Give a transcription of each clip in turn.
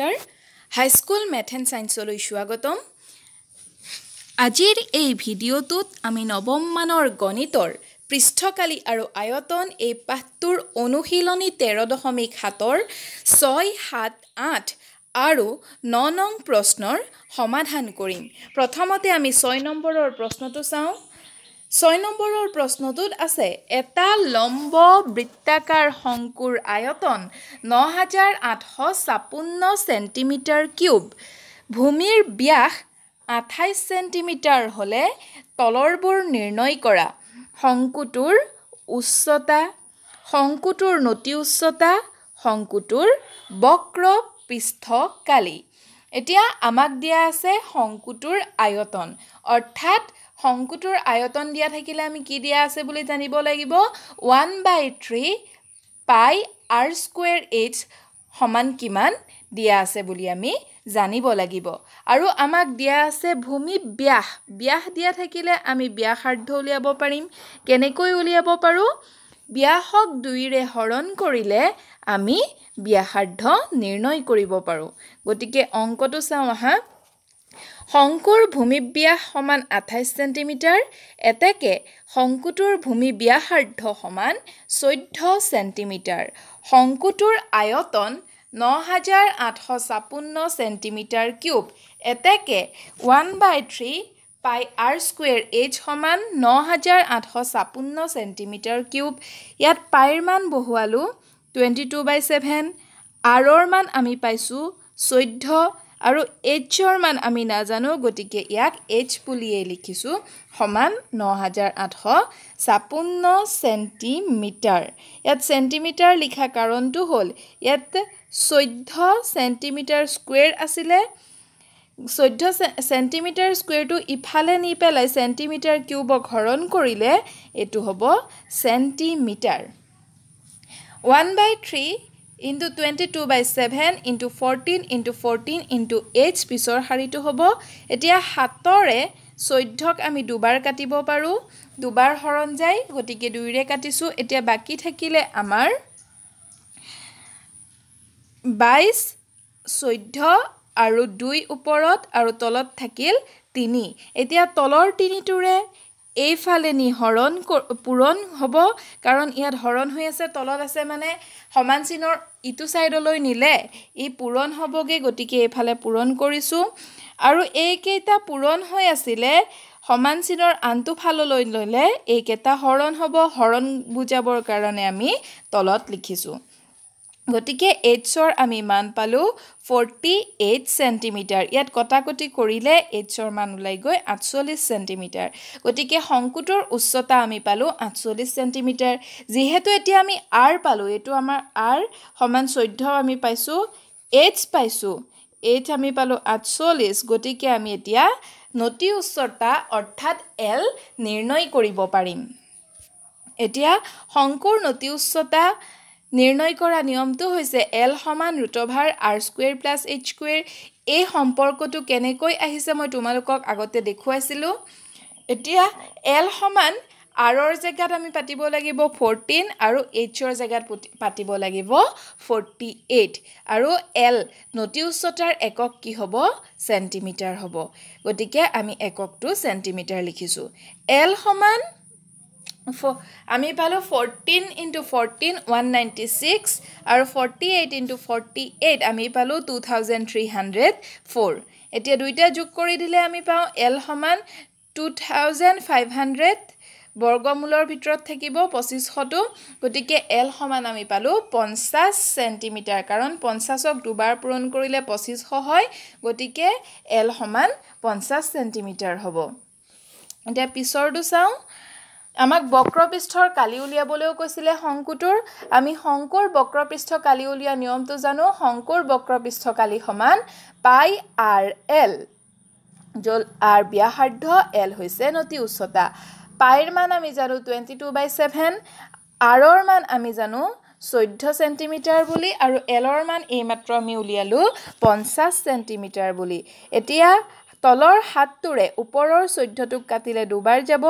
নমস্কাৰ high school math and চায়েন্সলৈ স্বাগতম আজিৰ এই ভিডিঅ'টোত আমি নৱমমানৰ গণিতৰ পৃষ্ঠকালী আৰু আয়তন এই পাঠটোৰ অনুশীলনী তেৰ দশমিক সাতৰ ছয় সাত আঠ আৰু ন নং প্ৰশ্নৰ সমাধান কৰিম প্ৰথমতে আমি ছয় নম্বৰৰ প্ৰশ্নটো চাওঁ ছয় নম্বৰৰ প্ৰশ্নটোত আছে এটা লম্ব বৃত্তাকাৰ শংকুৰ আয়তন ন হাজাৰ আঠশ ছাপন্ন চেণ্টিমিটাৰ কিউব ভূমিৰ ব্যাস আঠাইছ চেণ্টিমিটাৰ হ'লে তলৰবোৰ নিৰ্ণয় কৰা শংকুটোৰ উচ্চতা শংকুটোৰ নতি উচ্চতা শংকুটোৰ বক্ৰ পৃষ্ঠকালি এতিয়া আমাক দিয়া আছে শংকুটোৰ আয়তন অৰ্থাৎ শংকুটোৰ আয়তন দিয়া থাকিলে আমি কি দিয়া আছে বুলি জানিব লাগিব one by three pi r square h সমান কিমান দিয়া আছে বুলি আমি জানিব লাগিব আৰু আমাক দিয়া আছে ভূমি ব্যাস ব্যাস দিয়া থাকিলে আমি ব্যাসাৰ্ধ উলিয়াব পাৰিম কেনেকৈ উলিয়াব পাৰোঁ ব্যাসক দুইৰে হৰণ কৰিলে আমি ব্যাসাৰ্ধ নিৰ্ণয় কৰিব পাৰোঁ গতিকে অংকটো চাওঁ আহা শংকুৰ ভূমি ব্যাস সমান আঠাইছ চেণ্টিমিটাৰ এতেকে শংকুটোৰ ভূমি ব্যাসাৰ্ধ সমান চৈধ্য চেণ্টিমিটাৰ শংকুটোৰ আয়তন ন হাজাৰ আঠশ ছাপন্ন চেণ্টিমিটাৰ কিউব এতেকে one by three pi r square h সমান ন হাজাৰ আঠশ ছাপন্ন চেণ্টিমিটাৰ কিউব ইয়াত পাইৰ মান বহুৱালোঁ টুৱেণ্টি টু বাই ছেভেন আৰৰ মান আমি পাইছোঁ চৈধ্য আৰু এইচৰ মান আমি নাজানো গতিকে ইয়াক এইচ বুলিয়েই লিখিছোঁ সমান ন হাজাৰ আঠশ ছাপন্ন চেণ্টিমিটাৰ ইয়াত চেণ্টিমিটাৰ লিখা কাৰণটো হ'ল ইয়াত চৈধ্য চেণ্টিমিটাৰ স্কুৱেৰ আছিলে চৈধ্য চেণ্টিমিটাৰ স্কুৱেৰটো ইফালে নি পেলাই চেণ্টিমিটাৰ কিউবক হৰণ কৰিলে এইটো হ'ব centimetre one by three into twenty two by seven into fourteen into fourteen into h পিছৰ শাৰীটো হ'ব এতিয়া সাতৰে চৈধ্যক আমি দুবাৰ কাটিব পাৰোঁ দুবাৰ হৰণ যায় গতিকে দুইৰে কাটিছোঁ এতিয়া বাকী থাকিলে আমাৰ বাইছ চৈধ্য আৰু দুই ওপৰত আৰু তলত থাকিল তিনি এতিয়া তলৰ তিনিটোৰে এইফালে নি হৰণ পূৰণ হ'ব কাৰণ ইয়াত হৰণ হৈ আছে তলত আছে মানে সমান চিনৰ ইটো ছাইডলৈ নিলে ই পূৰণ হ'বগৈ গতিকে এইফালে পূৰণ কৰিছোঁ আৰু এইকেইটা পূৰণ হৈ আছিলে সমান চিনৰ আনটো ফাললৈ ল'লে এইকেইটা হৰণ হ'ব হৰণ বুজাবৰ কাৰণে আমি তলত লিখিছোঁ গতিকে এইডছৰ আমি মান পালোঁ ফৰ্টি এইট চেণ্টিমিটাৰ ইয়াত কটাকটি কৰিলে এইডছৰ মান ওলাই গৈ আঠচল্লিছ চেণ্টিমিটাৰ গতিকে শংকুটোৰ উচ্চতা আমি পালোঁ আঠচল্লিছ চেণ্টিমিটাৰ যিহেতু এতিয়া আমি আৰ পালোঁ এইটো আমাৰ আৰ সমান চৈধ্য আমি পাইছোঁ এইডছ পাইছোঁ এইট আমি পালোঁ আঠচল্লিছ গতিকে আমি এতিয়া নতি উচ্চতা অৰ্থাৎ এল নিৰ্ণয় কৰিব পাৰিম এতিয়া শংকুৰ নতি উচ্চতা নিৰ্ণয় কৰা নিয়মটো হৈছে এল সমান root over r square plus h square এই সম্পৰ্কটো কেনেকৈ আহিছে মই তোমালোকক আগতে দেখুৱাইছিলোঁ এতিয়া এল সমান আৰৰ জেগাত আমি পাতিব লাগিব ফৰ্টিন আৰু এইচৰ জেগাত পাতিব লাগিব ফৰ্টি এইট আৰু এল নতি উচ্চতাৰ একক কি হ'ব চেণ্টিমিটাৰ হ'ব গতিকে আমি এককটো চেণ্টিমিটাৰ লিখিছোঁ এল সমান আমি পালোঁ fourteen into fourteen one ninety six আৰু forty eight into forty eight আমি পালোঁ two thousand three hundred four এতিয়া দুইটা যোগ কৰি দিলে আমি পাওঁ এল সমান টু থাউজেণ্ড ফাইভ হাণ্ড্ৰেড বৰ্গমূলৰ ভিতৰত থাকিব পঁচিছশটো গতিকে এল সমান আমি পালোঁ পঞ্চাছ চেণ্টিমিটাৰ কাৰণ পঞ্চাছক দুবাৰ পূৰণ কৰিলে পঁচিছশ হয় গতিকে এল সমান পঞ্চাছ চেণ্টিমিটাৰ হ'ব এতিয়া পিছৰটো চাওঁ আমাক বক্ৰপৃষ্ঠৰ কালি উলিয়াবলৈও কৈছিলে শংকুটোৰ আমি শংকুৰ বক্ৰপৃষ্ঠ কালি উলিওৱা নিয়মটো জানো শংকুৰ বক্ৰপৃষ্ঠ কালি সমান পাই আৰ এল য'ল আৰ ব্যাসাৰ্ধ এল হৈছে নতি উচ্চতা পাইৰ মান আমি জানো টুৱেণ্টি টু বাই ছেভেন আৰৰ মান আমি জানো চৈধ্য চেণ্টিমিটাৰ বুলি আৰু এলৰ মান এইমাত্ৰ আমি উলিয়ালোঁ পঞ্চাছ চেণ্টিমিটাৰ বুলি এতিয়া তলৰ সাতটোৰে ওপৰৰ চৈধ্যটোক কাটিলে দুবাৰ যাব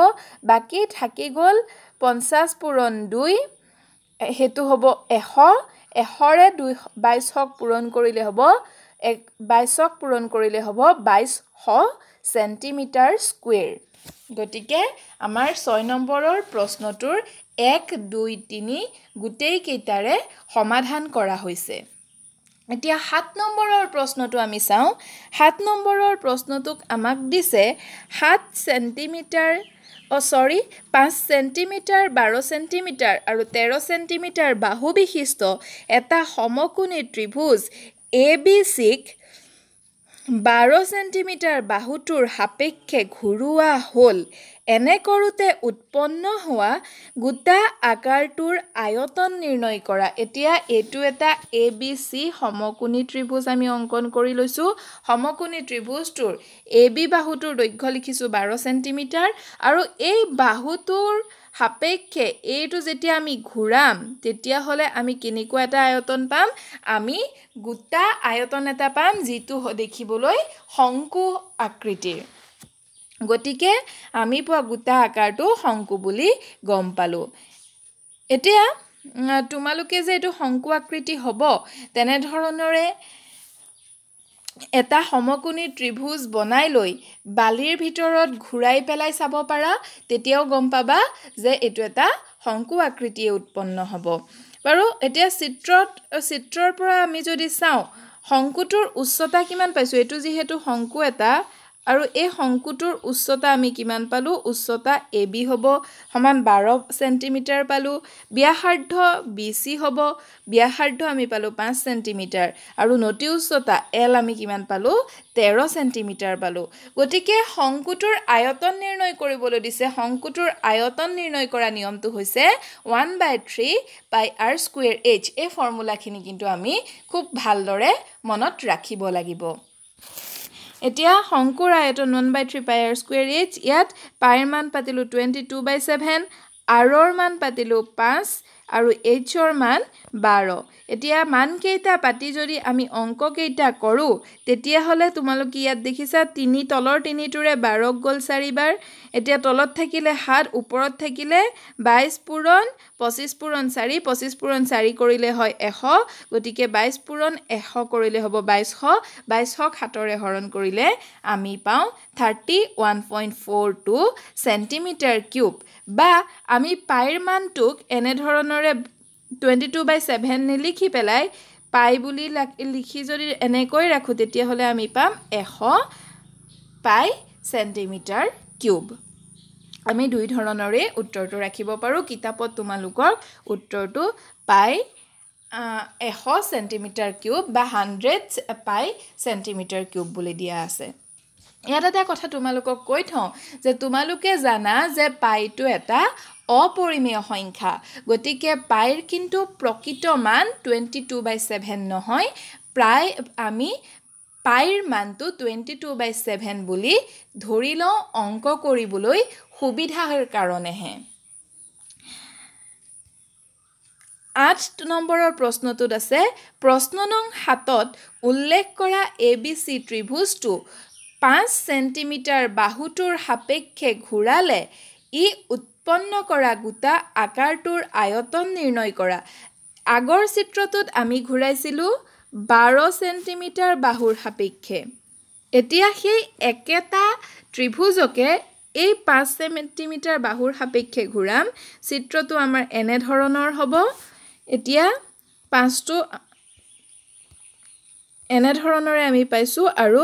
বাকী থাকি গ'ল পঞ্চাছ পূৰণ দুই সেইটো হ'ব এশ এশৰে দুই বাইছশক পূৰণ কৰিলে হ'ব এক বাইছক পূৰণ কৰিলে হ'ব বাইছশ চেণ্টিমিটাৰ স্কুৱেৰ গতিকে আমাৰ ছয় নম্বৰৰ প্ৰশ্নটোৰ এক দুই তিনি গোটেইকেইটাৰে সমাধান কৰা হৈছে এতিয়া সাত নম্বৰৰ প্ৰশ্নটো আমি চাওঁ সাত নম্বৰৰ প্ৰশ্নটোক আমাক দিছে সাত চেণ্টিমিটাৰ অ' চৰি পাঁচ চেণ্টিমিটাৰ বাৰ চেণ্টিমিটাৰ আৰু তেৰ চেণ্টিমিটাৰ বাহুবিশিষ্ট এটা সমকোণী ত্ৰিভুজ এ বি চিক বাৰ চেণ্টিমিটাৰ বাহুটোৰ সাপেক্ষে ঘূৰোৱা হ'ল এনে কৰোঁতে উৎপন্ন হোৱা গোটা আকাৰটোৰ আয়তন নিৰ্ণয় কৰা এতিয়া এইটো এটা এ বি চি সমকোণী ত্ৰিভুজ আমি অংকন কৰি লৈছোঁ সমকোণী ত্ৰিভুজটোৰ এ বি বাহুটোৰ দৈৰ্ঘ্য লিখিছোঁ বাৰ চেণ্টিমিটাৰ আৰু এই বাহুটোৰ সাপেক্ষে এইটো যেতিয়া আমি ঘূৰাম তেতিয়াহ'লে আমি কেনেকুৱা এটা আয়তন পাম আমি গোটা আয়তন এটা পাম যিটো দেখিবলৈ শংকু আকৃতিৰ গতিকে আমি পোৱা গোটা আকাৰটো শংকু বুলি গম পালোঁ এতিয়া তোমালোকে যে এইটো শংকু আকৃতি হ'ব তেনেধৰণৰে এটা সমকোণী ত্ৰিভুজ বনাই লৈ বালিৰ ভিতৰত ঘূৰাই পেলাই চাব পাৰা তেতিয়াও গম পাবা যে এইটো এটা শংকু আকৃতিয়ে উৎপন্ন হ'ব বাৰু এতিয়া চিত্ৰত চিত্ৰৰ পৰা আমি যদি চাওঁ শংকুটোৰ উচ্চতা কিমান পাইছোঁ এইটো যিহেতু শংকু এটা আৰু এই শংকুটোৰ উচ্চতা আমি কিমান পালোঁ উচ্চতা এ বি হ'ব সমান বাৰ চেণ্টিমিটাৰ পালোঁ ব্যাসাৰ্ধ বি চি হ'ব ব্যাসাৰ্ধ আমি পালোঁ পাঁচ চেণ্টিমিটাৰ আৰু নতি উচ্চতা এল আমি কিমান পালোঁ তেৰ চেণ্টিমিটাৰ পালোঁ গতিকে শংকুটোৰ আয়তন নিৰ্ণয় কৰিবলৈ দিছে শংকুটোৰ আয়তন নিৰ্ণয় কৰা নিয়মটো হৈছে one by three by r square h এই ফৰ্মুলাখিনি কিন্তু আমি খুব ভালদৰে মনত ৰাখিব লাগিব এতিয়া শংকুৰ আয়ত one by three pi r square h ইয়াত পাইৰ মান পাতিলোঁ টুৱেণ্টি টু বাই ছেভেন আৰৰ মান পাতিলোঁ পাঁচ আৰু এইচৰ মান বাৰ এতিয়া মানকেইটা পাতি যদি আমি অংককেইটা কৰোঁ তেতিয়াহ'লে তোমালোকে ইয়াত দেখিছা তিনি তলৰ তিনিটোৰে বাৰক গ'ল চাৰিবাৰ এতিয়া তলত থাকিলে সাত ওপৰত থাকিলে বাইছ পূৰণ পঁচিছ পূৰণ চাৰি পঁচিছ পূৰণ চাৰি কৰিলে হয় এশ গতিকে বাইছ পূৰণ এশ কৰিলে হ'ব বাইছশ বাইছশক সাতৰে হৰণ কৰিলে আমি পাওঁ thirty one point four two centimetre cube বা আমি পাইৰ মানটোক এনেধৰণৰ ডাঙৰে টুৱেণ্টি টু বাই ছেভেন নিলিখি পেলাই পাই বুলি লিখি যদি এনেকৈ ৰাখোঁ তেতিয়াহ'লে আমি পাম এশ পাই চেণ্টিমিটাৰ কিউব আমি দুই ধৰণৰে উত্তৰটো ৰাখিব পাৰোঁ কিতাপত তোমালোকৰ উত্তৰটো পাই এশ চেণ্টিমিটাৰ কিউব বা হাণ্ড্ৰেড পাই চেণ্টিমিটাৰ কিউব বুলি দিয়া আছে ইয়াত এটা কথা তোমালোকক কৈ থওঁ যে তোমালোকে জানা যে পাইটো এটা অপৰিমেয় সংখ্যা গতিকে পাইৰ কিন্তু প্ৰকৃত মান টুৱেণ্টি টু বাই ছেভেন নহয় প্ৰায় আমি পাইৰ মানটো টুৱেণ্টি টু বাই ছেভেন বুলি ধৰি লওঁ অংক কৰিবলৈ সুবিধাৰ কাৰণেহে আঠ নম্বৰৰ প্ৰশ্নটোত আছে প্ৰশ্ন নং সাতত উল্লেখ কৰা এ বি চি ত্ৰিভুজটো পাঁচ ছেণ্টিমিটাৰ বাহুটোৰ সাপেক্ষে ঘূৰালে ই উৎপন্ন কৰা গোটা আকাৰটোৰ আয়তন নিৰ্ণয় কৰা আগৰ চিত্ৰটোত আমি ঘূৰাইছিলোঁ বাৰ ছেণ্টিমিটাৰ বাহুৰ সাপেক্ষে এতিয়া সেই একেটা ত্ৰিভুজকে এই পাঁচ ছেণ্টিমিটাৰ বাহুৰ সাপেক্ষে ঘূৰাম চিত্ৰটো আমাৰ এনেধৰণৰ হ'ব এতিয়া পাঁচটো এনেধৰণৰে আমি পাইছোঁ আৰু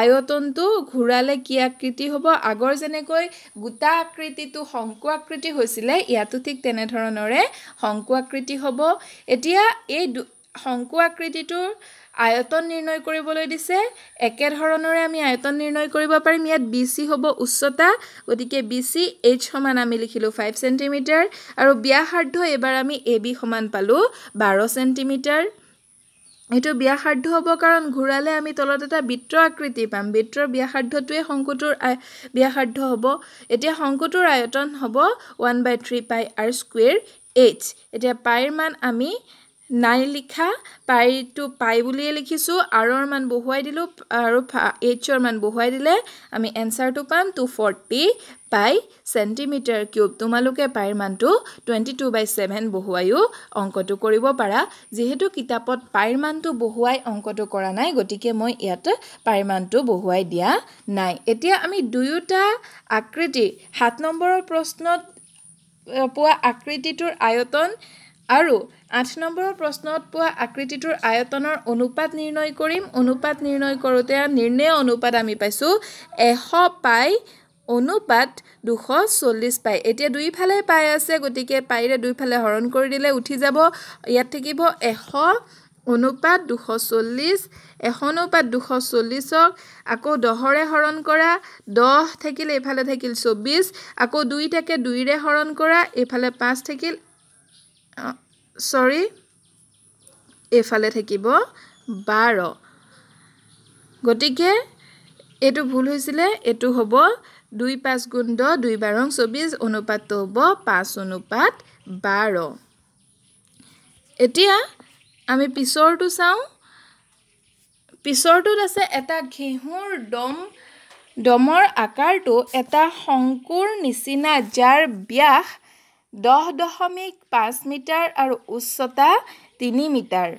আয়তনটো ঘূৰালে কি আকৃতি হ'ব আগৰ যেনেকৈ গোটা আকৃতিটো শংকু আকৃতি হৈছিলে ইয়াতো ঠিক তেনেধৰণৰে শংকু আকৃতি হ'ব এতিয়া এই দু শংকু আকৃতিটোৰ আয়তন নিৰ্ণয় কৰিবলৈ দিছে একেধৰণৰে আমি আয়তন নিৰ্ণয় কৰিব পাৰিম ইয়াত বি চি হ'ব উচ্চতা গতিকে বি চি এইচ সমান আমি লিখিলোঁ ফাইভ চেণ্টিমিটাৰ আৰু ব্যাসাৰ্ধ এইবাৰ আমি এ বি সমান পালোঁ বাৰ চেণ্টিমিটাৰ এইটো ব্যাসাৰ্ধ হ'ব কাৰণ ঘূৰালে আমি তলত এটা বৃত্ৰ আকৃতি পাম বৃত্তৰ ব্যাসাৰ্ধটোৱে শংকুটোৰ আয় ব্যাসাৰ্ধ হ'ব এতিয়া শংকুটোৰ আয়তন হ'ব one by three pi r square h এতিয়া পাইৰ মান আমি নাই লিখা পাইটো পাই বুলিয়ে লিখিছোঁ আৰৰ মান বহুৱাই দিলোঁ আৰু এইচৰ মান বহুৱাই দিলে আমি এনচাৰটো পাম two forty pi centimetre cube তোমালোকে পাইৰ মানটো টুৱেণ্টি টু বাই ছেভেন বহুৱায়ো অংকটো কৰিব পাৰা যিহেতু কিতাপত পাইৰ মানটো বহুৱাই অংকটো কৰা নাই গতিকে মই ইয়াত পাইৰ মানটো বহুৱাই দিয়া নাই এতিয়া আমি দুয়োটা আকৃতি সাত নম্বৰৰ প্ৰশ্নত পোৱা আকৃতিটোৰ আয়তন আৰু আঠ নম্বৰৰ প্ৰশ্নত পোৱা আকৃতিটোৰ আয়তনৰ অনুপাত নিৰ্ণয় কৰিম অনুপাত নিৰ্ণয় কৰোঁতে নিৰ্ণয় অনুপাত আমি পাইছোঁ এশ পাই অনুপাত দুশ চল্লিছ পাই এতিয়া দুইফালে পাই আছে গতিকে পাইৰে দুইফালে হৰণ কৰি দিলে উঠি যাব ইয়াত থাকিব এশ অনুপাত দুশ চল্লিছ এশ অনুপাত দুশ চল্লিছক আকৌ দহৰে হৰণ কৰা দহ থাকিল এইফালে থাকিল চৌব্বিছ আকৌ দুই থাকে দুইৰে হৰণ কৰা এইফালে পাঁচ থাকিল চৰি এইফালে থাকিব বাৰ গতিকে এইটো ভুল হৈছিলে এইটো হ'ব দুই পাঁচ গুণ দহ দুই বাৰং চৌবিছ অনুপাতটো হ'ব পাঁচ অনুপাত বাৰ এতিয়া আমি পিছৰটো চাওঁ পিছৰটোত আছে এটা ঘেঁহুৰ দম দমৰ আকাৰটো এটা শংকুৰ নিচিনা যাৰ ব্যাস দহ দশমিক পাঁচ মিটাৰ আৰু উচ্চতা তিনি মিটাৰ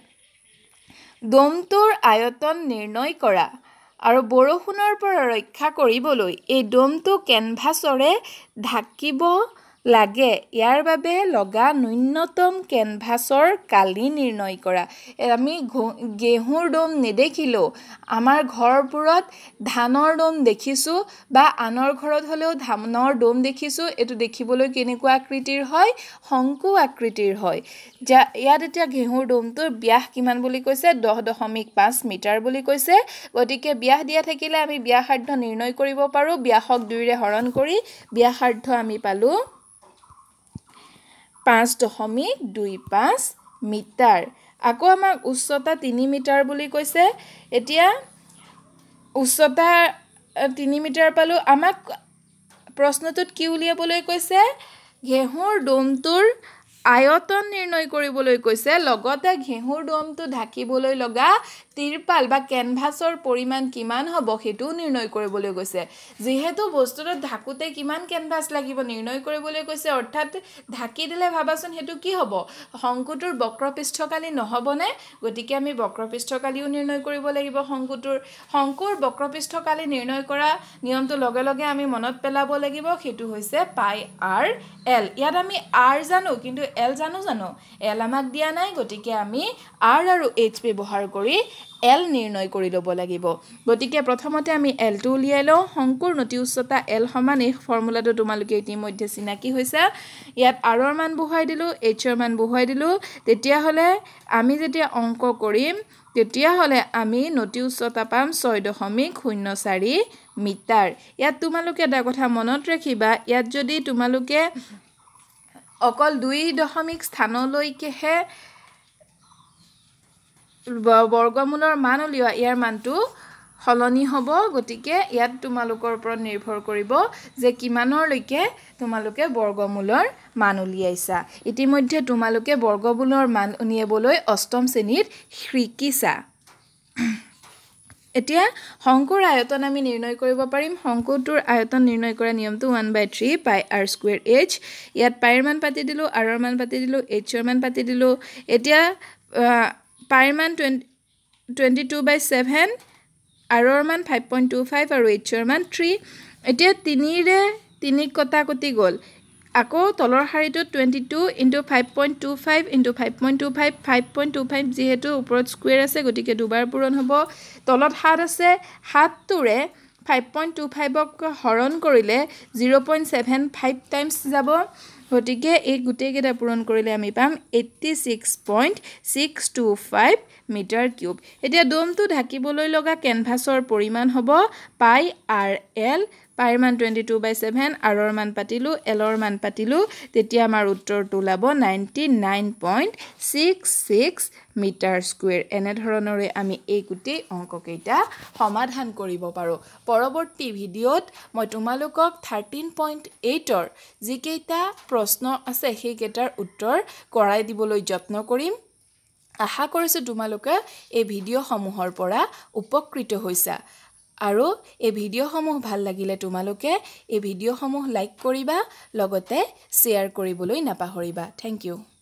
ড'মটোৰ আয়তন নিৰ্ণয় কৰা আৰু বৰষুণৰ পৰা ৰক্ষা কৰিবলৈ এই ড'মটো কেনভাছৰে ঢাকিব লাগে ইয়াৰ বাবে লগা ন্যূনতম কেনভাছৰ কালি নিৰ্ণয় কৰা আমি গেহুৰ দম নেদেখিলেও আমাৰ ঘৰবোৰত ধানৰ দম দেখিছোঁ বা আনৰ ঘৰত হ'লেও ধানৰ দম দেখিছোঁ এইটো দেখিবলৈ কেনেকুৱা আকৃতিৰ হয় শংকু আকৃতিৰ হয় যা ইয়াত এতিয়া ঘেঁহুৰ দমটোৰ ব্যাস কিমান বুলি কৈছে দহ দশমিক পাঁচ মিটাৰ বুলি কৈছে গতিকে ব্যাস দিয়া থাকিলে আমি ব্যাসাৰ্ধ নিৰ্ণয় কৰিব পাৰোঁ ব্যাসক দুয়োৰে হৰণ কৰি ব্যাসাৰ্ধ আমি পালোঁ পাঁচ দশমিক দুই পাঁচ মিটাৰ আকৌ আমাক উচ্চতা তিনি মিটাৰ বুলি কৈছে এতিয়া উচ্চতা তিনি মিটাৰ পালোঁ আমাক প্ৰশ্নটোত কি উলিয়াবলৈ কৈছে ঘেঁহুৰ দমটোৰ আয়তন নিৰ্ণয় কৰিবলৈ কৈছে লগতে ঘেঁহুৰ দমটো ঢাকিবলৈ লগা তিৰপাল বা কেনভাছৰ পৰিমাণ কিমান হ'ব সেইটোও নিৰ্ণয় কৰিবলৈ গৈছে যিহেতু বস্তুটোত ঢাকোঁতে কিমান কেনভাছ লাগিব নিৰ্ণয় কৰিবলৈ গৈছে অৰ্থাৎ ঢাকি দিলে ভাবাচোন সেইটো কি হ'ব শংকুটোৰ বক্ৰপৃষ্ঠকালী নহ'বনে গতিকে আমি বক্ৰপৃষ্ঠকালীও নিৰ্ণয় কৰিব লাগিব শংকুটোৰ শংকুৰ বক্ৰপৃষ্ঠকালী নিৰ্ণয় কৰা নিয়মটো লগে লগে আমি মনত পেলাব লাগিব সেইটো হৈছে পাই আৰ এল ইয়াত আমি আৰ জানো কিন্তু এল জানো জানো এল আমাক দিয়া নাই গতিকে আমি আৰ আৰু এইচ ব্যৱহাৰ কৰি এল নিৰ্ণয় কৰি ল'ব লাগিব গতিকে প্ৰথমতে আমি এলটো উলিয়াই লওঁ শংকুৰ নতি উচ্চতা এল সমান এই ফৰ্মুলাটো তোমালোকে ইতিমধ্যে চিনাকি হৈছা ইয়াত আৰৰ মান বহুৱাই দিলোঁ এইচৰ মান বহুৱাই দিলোঁ তেতিয়াহ'লে আমি যেতিয়া অংক কৰিম তেতিয়াহ'লে আমি নতি উচ্চতা পাম ছয় দশমিক শূন্য চাৰি মিটাৰ ইয়াত তোমালোকে এটা কথা মনত ৰাখিবা ইয়াত যদি তোমালোকে অকল দুই দশমিক স্থানলৈকেহে বৰ্গমূলৰ মান উলিওৱা ইয়াৰ মানটো সলনি হ'ব গতিকে ইয়াত তোমালোকৰ ওপৰত নিৰ্ভৰ কৰিব যে কিমানলৈকে তোমালোকে বৰ্গমূলৰ মান উলিয়াইছা ইতিমধ্যে তোমালোকে বৰ্গমূলৰ মান উলিয়াবলৈ অষ্টম শ্ৰেণীত শিকিছা এতিয়া শংকুৰ আয়তন আমি নিৰ্ণয় কৰিব পাৰিম শংকুটোৰ আয়তন নিৰ্ণয় কৰা নিয়মটো one by three pi r square h ইয়াত পাইৰ মান পাতি দিলোঁ আৰৰ মান পাতি দিলোঁ এইচৰ মান পাতি দিলোঁ এতিয়া পাৰ মান টুৱেণ্টি টু বাই ছেভেন আৰৰ মান ফাইভ পইণ্ট টু ফাইভ আৰু এইচৰ মান থ্ৰী এতিয়া তিনিৰে তিনি কটা কটি গ'ল আকৌ তলৰ শাৰীটোত twenty two into five point two five into five point two five five point two five যিহেতু ওপৰত স্কুৱেৰ আছে গতিকে দুবাৰ পূৰণ হ'ব তলত সাত আছে সাতটোৰে ফাইভ পইণ্ট টু ফাইভক হৰণ কৰিলে zero' point seven five times যাব গতিকে এই গোটেইকেইটা পূৰণ কৰিলে আমি পাম eighty six point six two five metre cube এতিয়া ড'মটো ঢাকিবলৈ লগা কেনভাছৰ পৰিমাণ হ'ব পাই আৰ এল পাইৰ মান টুৱেণ্টি টু বাই ছেভেন আৰৰ মান পাতিলোঁ এলৰ মান পাতিলোঁ তেতিয়া আমাৰ উত্তৰটো ওলাব ninety nine point six six metre square এনেধৰণেৰে আমি এই গোটেই অংককেইটা সমাধান কৰিব পাৰোঁ পৰৱৰ্তী ভিডিঅ'ত মই তোমালোকক থাৰ্টিন পইণ্ট এইটৰ যিকেইটা প্ৰশ্ন আছে সেইকেইটাৰ উত্তৰ কৰাই দিবলৈ যত্ন কৰিম আশা কৰিছোঁ তোমালোকে এই ভিডিঅ'সমূহৰ পৰা উপকৃত হৈছা আৰু এই ভিডিঅ'সমূহ ভাল লাগিলে তোমালোকে এই ভিডিঅ'সমূহ লাইক কৰিবা লগতে শ্বেয়াৰ কৰিবলৈ নাপাহৰিবা থেংক ইউ